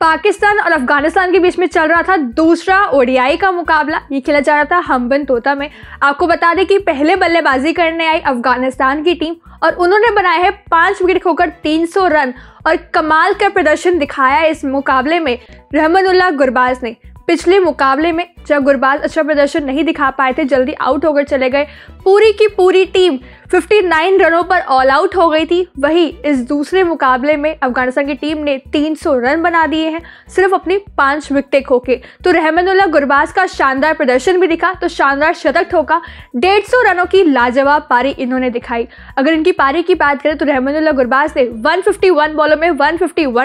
पाकिस्तान और अफगानिस्तान के बीच में चल रहा था दूसरा ओडीआई का मुकाबला ये खेला जा रहा था हम्बन तोता में आपको बता दें कि पहले बल्लेबाजी करने आई अफगानिस्तान की टीम और उन्होंने बनाए हैं पांच विकेट खोकर 300 रन और कमाल का प्रदर्शन दिखाया इस मुकाबले में रहमानुल्ला गुरबाज ने पिछले मुकाबले में जब गुरबाज अच्छा प्रदर्शन नहीं दिखा पाए थे जल्दी आउट होकर चले गए पूरी की पूरी टीम 59 रनों पर ऑल आउट हो गई थी वही इस दूसरे मुकाबले में अफगानिस्तान की टीम ने 300 रन बना दिए हैं सिर्फ अपनी पांच विकटें खोके तो रहमानुल्ला गुरबाज का शानदार प्रदर्शन भी दिखा तो शानदार शतक ठोका 150 रनों की लाजवाब पारी इन्होंने दिखाई अगर इनकी पारी की बात करें तो रहमानुल्ला गुरबाज ने वन बॉलों में वन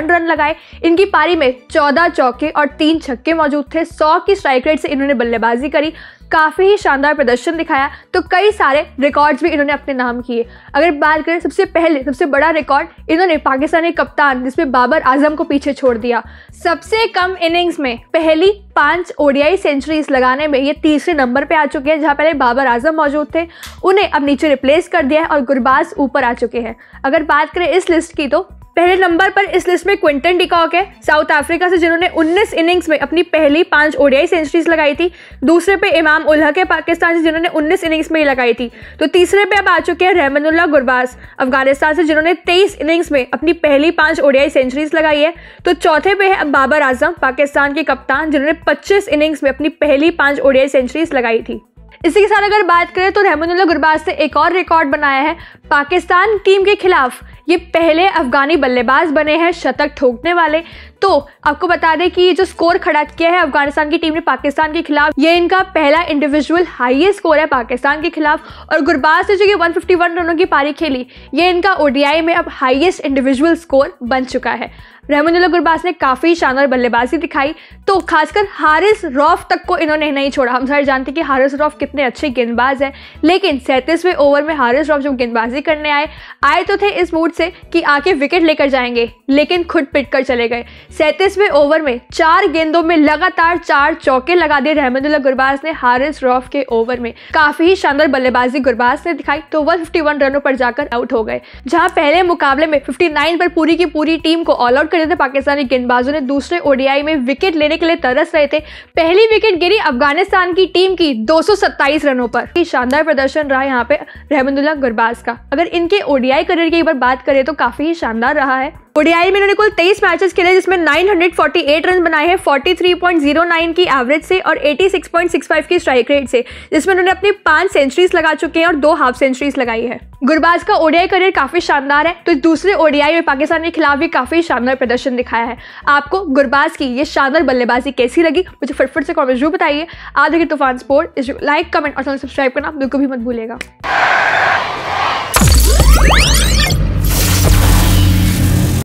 रन लगाए इनकी पारी में चौदह चौके और तीन छक्के मौजूद थे सौ की स्ट्राइक रेट से इन्होंने बल्लेबाजी करी काफ़ी ही शानदार प्रदर्शन दिखाया तो कई सारे रिकॉर्ड्स भी इन्होंने अपने नाम किए अगर बात करें सबसे पहले सबसे बड़ा रिकॉर्ड इन्होंने पाकिस्तानी कप्तान जिसमें बाबर आजम को पीछे छोड़ दिया सबसे कम इनिंग्स में पहली पाँच ओडीआई सेंचुरीज लगाने में ये तीसरे नंबर पे आ चुके हैं जहाँ पहले बाबर आजम मौजूद थे उन्हें अब नीचे रिप्लेस कर दिया है और गुरबाज ऊपर आ चुके हैं अगर बात करें इस लिस्ट की तो पहले नंबर पर इस लिस्ट में क्विंटन डिकॉक है साउथ अफ्रीका से जिन्होंने 19 इनिंग्स में अपनी पहली पांच ओडियाई सेंचुरीज लगाई थी दूसरे पे इमाम उल है पाकिस्तान से जिन्होंने 19 इनिंग्स में ही लगाई थी तो तीसरे पे अब आ चुके हैं रहमानुल्ला गुरबाज अफगानिस्तान से जिन्होंने 23 इनिंग्स में अपनी पहली पांच ओडियाई सेंचुरीज लगाई है तो चौथे पे है अब बाबर आजम पाकिस्तान के कप्तान जिन्होंने 25 इनिंग्स में अपनी पहली पांच ओडीआई सेंचुरीज लगाई थी इसी के साथ अगर बात करें तो रहमानुल्ला गुरबाज ने एक और रिकॉर्ड बनाया है पाकिस्तान टीम के खिलाफ ये पहले अफगानी बल्लेबाज बने हैं शतक ठोकने वाले तो आपको बता दें कि ये जो स्कोर खड़ा किया है अफगानिस्तान की टीम ने पाकिस्तान के खिलाफ ये इनका पहला इंडिविजुअल हाईएस्ट स्कोर है पाकिस्तान के खिलाफ और गुरबाज ने जो ये 151 रनों की पारी खेली ये इनका ओडीआई में अब हाईएस्ट इंडिविजुअल स्कोर बन चुका है रहमानुल्ला गुरबाज ने काफ़ी शानदार बल्लेबाजी दिखाई तो खासकर हारिस रॉफ तक को इन्होंने नहीं छोड़ा हम सारे जानते हैं कि हारिस रॉफ कितने अच्छे गेंदबाज हैं लेकिन सैंतीसवें ओवर में हारिस रॉफ जब गेंदबाजी करने आए आए तो थे इस मूड खुद से कि आके विकेट लेकर जाएंगे लेकिन खुद पिट कर चले गए सैंतीसवें ओवर में चार गेंदों में लगातार चार चौके लगा दिए रहमदुल्ला गुरबाज ने हारिस रॉफ के ओवर में काफी ही शानदार बल्लेबाजी गुरबाज ने दिखाई तो वह फिफ्टी रनों पर जाकर आउट हो गए जहाँ पहले मुकाबले में फिफ्टी पर पूरी की पूरी टीम को ऑल आउट कर था पाकिस्तानी गेंदबाजों ने दूसरे ओडीआई में विकेट लेने के लिए तरस रहे थे पहली विकेट गिरी अफगानिस्तान की टीम की सत्ताईस रनों पर शानदार प्रदर्शन रहा यहाँ पे रहमदुल्ला गुरबाज का अगर इनके ओडीआई करियर की बात करें तो काफी ही शानदार रहा है ओडीआई में उन्होंने कुल 23 मैचेस खेले जिसमें 948 रन बनाए हैं 43.09 की एवरेज से और 86.65 की स्ट्राइक रेट से जिसमें उन्होंने अपनी पांच सेंचुरीज लगा चुके हैं और दो हाफ सेंचुरीज लगाई है गुरबाज का ओडीआई करियर काफी शानदार है तो दूसरे ओडीआई में पाकिस्तान के खिलाफ भी काफी शानदार प्रदर्शन दिखाया है आपको गुरबाज की ये शानदार बल्लेबाजी कैसी लगी मुझे फटफट से कॉमेंट जरूर बताइए आधे के तूफान स्पोर्ट लाइक कमेंट और सब्सक्राइब करना बिल्कुल भी मत भूलेगा